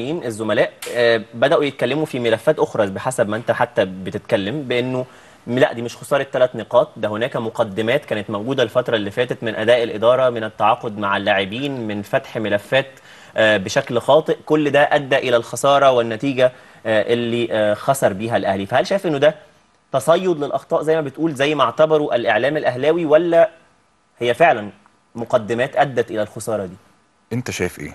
الزملاء آه، بداوا يتكلموا في ملفات اخرى بحسب ما انت حتى بتتكلم بانه لا دي مش خساره ثلاث نقاط ده هناك مقدمات كانت موجوده الفتره اللي فاتت من اداء الاداره من التعاقد مع اللاعبين من فتح ملفات آه، بشكل خاطئ كل ده ادى الى الخساره والنتيجه آه، اللي خسر بيها الاهلي فهل شايف انه ده تصيد للاخطاء زي ما بتقول زي ما اعتبروا الاعلام الاهلاوي ولا هي فعلا مقدمات ادت الى الخساره دي انت شايف ايه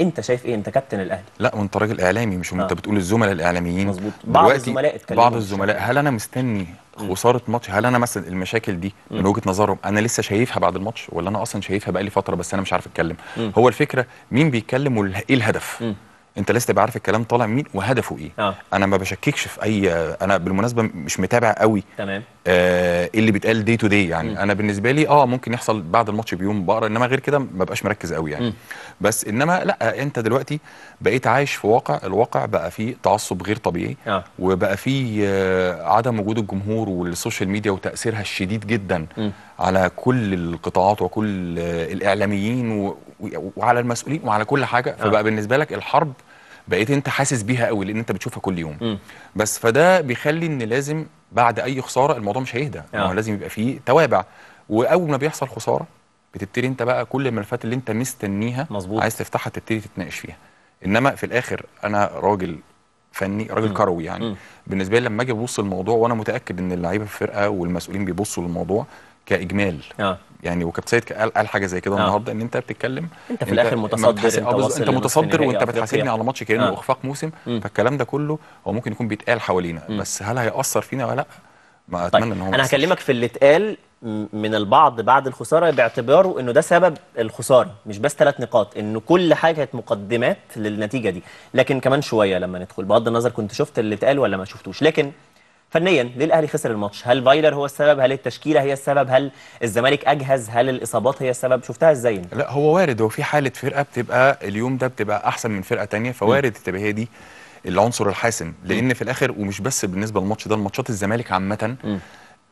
انت شايف ايه انت كابتن الاهلي لا وانت راجل اعلامي مش آه. انت بتقول الزملاء الاعلاميين مظبوط بعض الزملاء اتكلموا بعض الزملاء هل انا مستني خساره ماتش هل انا مثلا المشاكل دي م. من وجهه نظرهم انا لسه شايفها بعد الماتش ولا انا اصلا شايفها بقالي فتره بس انا مش عارف اتكلم م. هو الفكره مين بيتكلم وايه الهدف م. انت لازم تبقى عارف الكلام طالع مين وهدفه ايه آه. انا ما بشككش في اي انا بالمناسبه مش متابع قوي تمام آه اللي بيتقال دي تو دي يعني م. انا بالنسبه لي اه ممكن يحصل بعد الماتش بيوم بقرا انما غير كده ما بقاش مركز قوي يعني م. بس انما لا انت دلوقتي بقيت عايش في واقع الواقع بقى فيه تعصب غير طبيعي آه. وبقى فيه آه عدم وجود الجمهور والسوشيال ميديا وتاثيرها الشديد جدا م. على كل القطاعات وكل آه الاعلاميين و... وعلى المسؤولين وعلى كل حاجه آه. فبقى بالنسبه لك الحرب بقيت انت حاسس بيها قوي لان انت بتشوفها كل يوم م. بس فده بيخلي ان لازم بعد اي خساره الموضوع مش هيهدى ما آه. لازم يبقى فيه توابع واول ما بيحصل خساره بتبتدي انت بقى كل الملفات اللي انت مستنيها مظبوط عايز تفتحها تبتدي تتناقش فيها انما في الاخر انا راجل فني راجل مم. كروي يعني مم. بالنسبه لي لما اجي ابص الموضوع وانا متاكد ان اللعيبه في الفرقه والمسؤولين بيبصوا للموضوع كاجمال آه. يعني وكابتن سيد قال حاجه زي كده آه. النهارده ان انت بتتكلم انت في الاخر متصدر انت, آه، انت, انت متصدر وانت بتحاسبني على ماتش كانه آه. اخفاق موسم م. فالكلام ده كله هو ممكن يكون بيتقال حوالينا م. بس هل هياثر فينا ولا لا؟ ما طيب، اتمنى طيب. ان هو انا هكلمك في اللي اتقال من البعض بعد الخساره باعتباره انه ده سبب الخساره مش بس ثلاث نقاط انه كل حاجه كانت مقدمات للنتيجه دي لكن كمان شويه لما ندخل بغض النظر كنت شفت اللي اتقال ولا ما شفتوش لكن فنيا ليه الاهلي خسر الماتش هل فايلر هو السبب هل التشكيله هي السبب هل الزمالك اجهز هل الاصابات هي السبب شفتها ازاي لا هو وارد هو في حاله فرقه بتبقى اليوم ده بتبقى احسن من فرقه ثانيه فوارد تبقى هي دي العنصر الحاسم لان في الاخر ومش بس بالنسبه للماتش ده الماتشات الزمالك عامه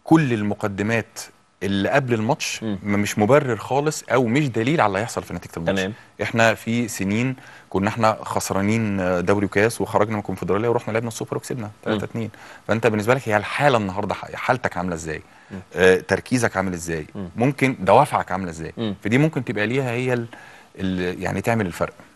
كل المقدمات اللي قبل الماتش مش مبرر خالص او مش دليل على اللي هيحصل في نتيجه الماتش تمام احنا في سنين كنا احنا خسرانين دوري وكاس وخرجنا من الكونفدراليه ورحنا لعبنا السوبر وكسبنا 3 2 فانت بالنسبه لك هي الحاله النهارده حالتك عامله ازاي آه تركيزك عامل ازاي ممكن دوافعك عامله ازاي فدي ممكن تبقى ليها هي ال ال يعني تعمل الفرق